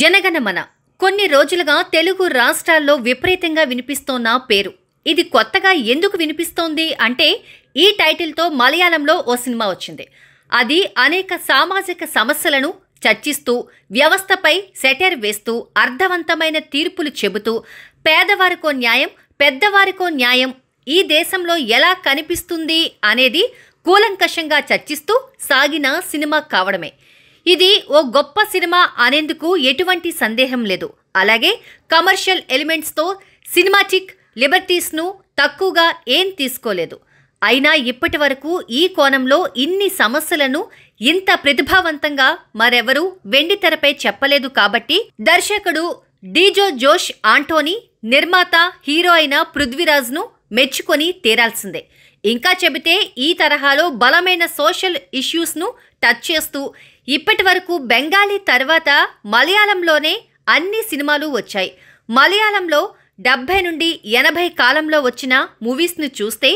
జనగణమన కొన్ని రోజులుగా తెలుగు రాష్ట్రాల్లో విపరీతంగా వినిపిస్తోన్న పేరు ఇది కొత్తగా ఎందుకు వినిపిస్తోంది అంటే ఈ టైటిల్తో మలయాళంలో ఓ సినిమా వచ్చింది అది అనేక సామాజిక సమస్యలను చర్చిస్తూ వ్యవస్థపై సెటర్ వేస్తూ అర్థవంతమైన తీర్పులు చెబుతూ పేదవారికో న్యాయం పెద్దవారికో న్యాయం ఈ దేశంలో ఎలా కనిపిస్తుంది అనేది కూలంకషంగా చర్చిస్తూ సాగిన సినిమా కావడమే ఇది ఓ గొప్ప సినిమా అనేందుకు ఎటువంటి సందేహం లేదు అలాగే కమర్షియల్ ఎలిమెంట్స్తో సినిమాటిక్ లిబర్టీస్ను తక్కువగా ఏం తీసుకోలేదు అయినా ఇప్పటి వరకు ఈ కోణంలో ఇన్ని సమస్యలను ఇంత ప్రతిభావంతంగా మరెవరూ వెండితెరపై చెప్పలేదు కాబట్టి దర్శకుడు డీజో జోష్ ఆంటోనీ నిర్మాత హీరో అయిన పృథ్వీరాజ్ను మెచ్చుకొని తీరాల్సిందే ఇంకా చెబితే ఈ తరహాలో బలమైన సోషల్ ఇష్యూస్ను టచ్ చేస్తూ ఇప్పటి వరకు బెంగాలీ తర్వాత మలయాళంలోనే అన్ని సినిమాలు వచ్చాయి మలయాళంలో డెబ్భై నుండి ఎనభై కాలంలో వచ్చిన మూవీస్ను చూస్తే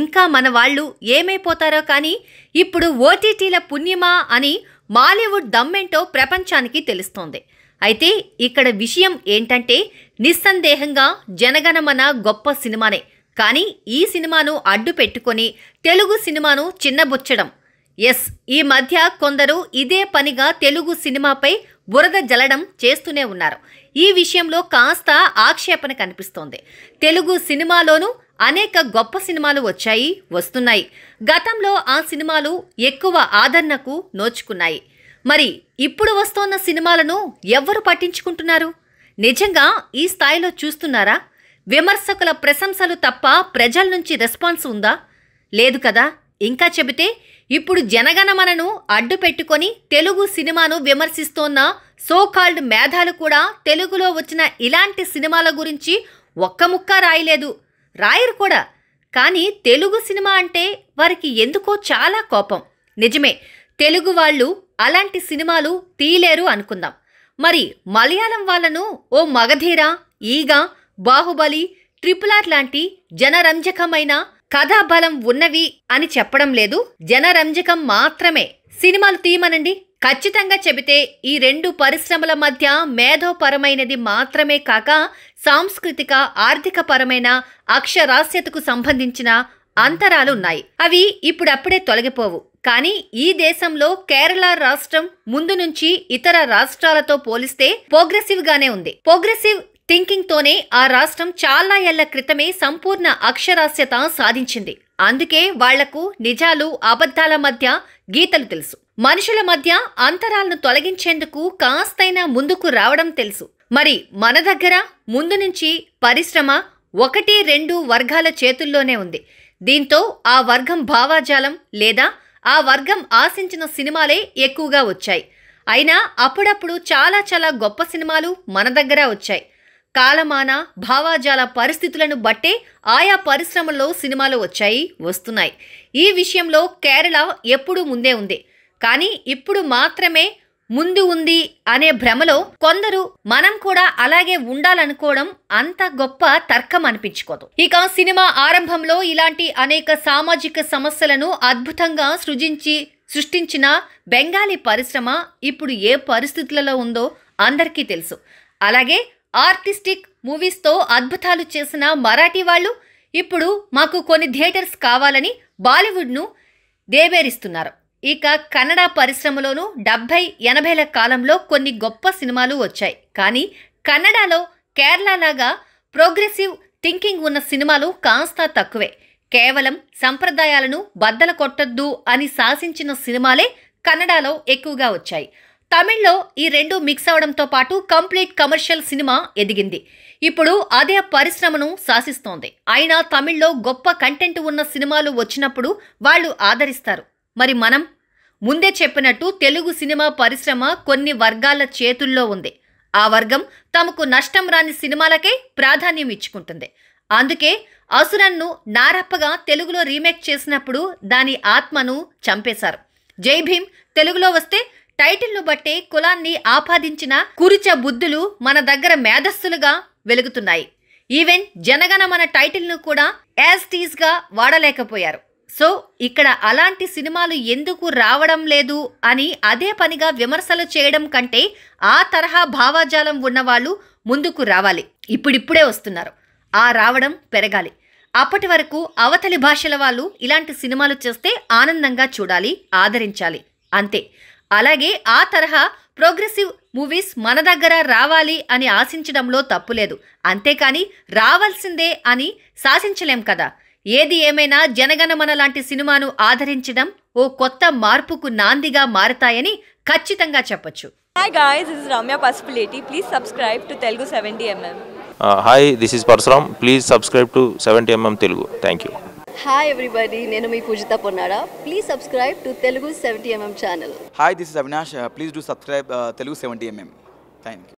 ఇంకా మన వాళ్ళు ఏమైపోతారో కానీ ఇప్పుడు ఓటీటీల పుణ్యమా అని మాలీవుడ్ దమ్మెంటో ప్రపంచానికి తెలుస్తోంది అయితే ఇక్కడ విషయం ఏంటంటే నిస్సందేహంగా జనగణమన గొప్ప సినిమానే కానీ ఈ సినిమాను అడ్డు పెట్టుకొని తెలుగు సినిమాను చిన్నబుచ్చడం ఎస్ ఈ మధ్య కొందరు ఇదే పనిగా తెలుగు సినిమాపై బురద జలడం చేస్తూనే ఉన్నారు ఈ విషయంలో కాస్త ఆక్షేపణ కనిపిస్తోంది తెలుగు సినిమాలోనూ అనేక గొప్ప సినిమాలు వచ్చాయి వస్తున్నాయి గతంలో ఆ సినిమాలు ఎక్కువ ఆదరణకు నోచుకున్నాయి మరి ఇప్పుడు వస్తోన్న సినిమాలను ఎవ్వరు పట్టించుకుంటున్నారు నిజంగా ఈ స్థాయిలో చూస్తున్నారా విమర్శకుల ప్రశంసలు తప్ప ప్రజల నుంచి రెస్పాన్స్ ఉందా లేదు కదా ఇంకా చెబితే ఇప్పుడు జనగణమనను అడ్డు పెట్టుకొని తెలుగు సినిమాను విమర్శిస్తోన్న సోకాల్డ్ మేధాలు కూడా తెలుగులో వచ్చిన ఇలాంటి సినిమాల గురించి ఒక్క ముక్క రాయలేదు రాయరు కూడా కానీ తెలుగు సినిమా అంటే వారికి ఎందుకో చాలా కోపం నిజమే తెలుగు వాళ్ళు అలాంటి సినిమాలు తీయలేరు అనుకుందాం మరి మలయాళం వాళ్ళను ఓ మగధీర ఈగ బాహుబలి ట్రిపులార్ లాంటి జనరంజకమైన కథాబలం ఉన్నవి అని చెప్పడం లేదు జనరంజకం మాత్రమే సినిమాలు తీయమనండి ఖచ్చితంగా చెబితే ఈ రెండు పరిశ్రమల మధ్య మేధోపరమైనది మాత్రమే కాక సాంస్కృతిక ఆర్థిక పరమైన అక్షరాస్యతకు సంబంధించిన అంతరాలున్నాయి అవి ఇప్పుడప్పుడే తొలగిపోవు కానీ ఈ దేశంలో కేరళ రాష్ట్రం ముందు నుంచి ఇతర రాష్ట్రాలతో పోలిస్తే ప్రోగ్రెసివ్ గానే ఉంది ప్రోగ్రెసివ్ థింకింగ్తోనే ఆ రాష్ట్రం చాలా ఏళ్ల క్రితమే సంపూర్ణ అక్షరాస్యత సాధించింది అందుకే వాళ్లకు నిజాలు అబద్ధాల మధ్య గీతలు తెలుసు మనుషుల మధ్య అంతరాలను తొలగించేందుకు కాస్తైనా ముందుకు రావడం తెలుసు మరి మన దగ్గర ముందు నుంచి పరిశ్రమ ఒకటి రెండు వర్గాల చేతుల్లోనే ఉంది దీంతో ఆ వర్గం భావాజాలం లేదా ఆ వర్గం ఆశించిన సినిమాలే ఎక్కువగా వచ్చాయి అయినా అప్పుడప్పుడు చాలా చాలా గొప్ప సినిమాలు మన దగ్గర వచ్చాయి కాలమాన భావాజాల పరిస్థితులను బట్టే ఆయా పరిశ్రమల్లో సినిమాలు వచ్చాయి వస్తున్నాయి ఈ విషయంలో కేరళ ఎప్పుడూ ముందే ఉంది కానీ ఇప్పుడు మాత్రమే ముందు ఉంది అనే భ్రమలో కొందరు మనం కూడా అలాగే ఉండాలనుకోవడం అంత గొప్ప తర్కం అనిపించుకోదు ఇక సినిమా ఆరంభంలో ఇలాంటి అనేక సామాజిక సమస్యలను అద్భుతంగా సృజించి సృష్టించిన బెంగాలీ పరిశ్రమ ఇప్పుడు ఏ పరిస్థితులలో ఉందో అందరికీ తెలుసు అలాగే ఆర్టిస్టిక్ మూవీస్తో అద్భుతాలు చేసిన మరాఠీ వాళ్ళు ఇప్పుడు మాకు కొన్ని థియేటర్స్ కావాలని బాలీవుడ్ను దేబేరిస్తున్నారు ఇక కన్నడ పరిశ్రమలోనూ డెబ్బై ఎనభైల కాలంలో కొన్ని గొప్ప సినిమాలు వచ్చాయి కానీ కన్నడలో కేరళలాగా ప్రోగ్రెసివ్ థింకింగ్ ఉన్న సినిమాలు కాస్త తక్కువే కేవలం సంప్రదాయాలను బద్దల కొట్టద్దు అని శాసించిన సినిమాలే కన్నడలో ఎక్కువగా వచ్చాయి తమిళ్లో ఈ రెండు మిక్స్ అవడంతో పాటు కంప్లీట్ కమర్షియల్ సినిమా ఎదిగింది ఇప్పుడు అదే పరిశ్రమను శాసిస్తోంది అయినా తమిళ్లో గొప్ప కంటెంట్ ఉన్న సినిమాలు వచ్చినప్పుడు వాళ్ళు ఆదరిస్తారు మరి మనం ముందే చెప్పినట్టు తెలుగు సినిమా పరిశ్రమ కొన్ని వర్గాల చేతుల్లో ఉంది ఆ వర్గం తమకు నష్టం రాని సినిమాలకే ప్రాధాన్యం ఇచ్చుకుంటుంది అందుకే అసురన్ను నారప్పగా తెలుగులో రీమేక్ చేసినప్పుడు దాని ఆత్మను చంపేశారు జై భీమ్ తెలుగులో వస్తే టైటిల్ను బట్టే కులాన్ని ఆపాదించిన కురిచ బుద్ధులు మన దగ్గర మేధస్సులుగా వెలుగుతున్నాయి ఈవెన్ మన టైటిల్ను కూడా యాజ్ టీజ్గా వాడలేకపోయారు సో ఇక్కడ అలాంటి సినిమాలు ఎందుకు రావడం లేదు అని అదే పనిగా విమర్శలు చేయడం కంటే ఆ తరహా భావాజాలం ఉన్నవాళ్ళు ముందుకు రావాలి ఇప్పుడిప్పుడే వస్తున్నారు ఆ రావడం పెరగాలి అప్పటి వరకు అవతలి భాషల వాళ్ళు ఇలాంటి సినిమాలు చేస్తే ఆనందంగా చూడాలి ఆదరించాలి అంతే అలాగే ఆ తరహా ప్రోగ్రెసివ్ మూవీస్ మన దగ్గర రావాలి అని ఆశించడంలో తప్పులేదు అంతేకాని రావాల్సిందే అని శాసించలేం కదా ఏది ఏమైనా జనగణమన లాంటి సినిమాను ఆదరించడం ఓ కొత్త మార్పుకు నాందిగా మారతాయని ఖచ్చితంగా చెప్పొచ్చు hi guys is Ramya please subscribe to Telugu seventy MM hi this is Parashuram please subscribe to seventy MM Telugu thank you hi everybody నేను మీ Poojitha Ponnada please subscribe to Telugu seventy MM channel hi this is Avinash please do subscribe Telugu seventy MM thank you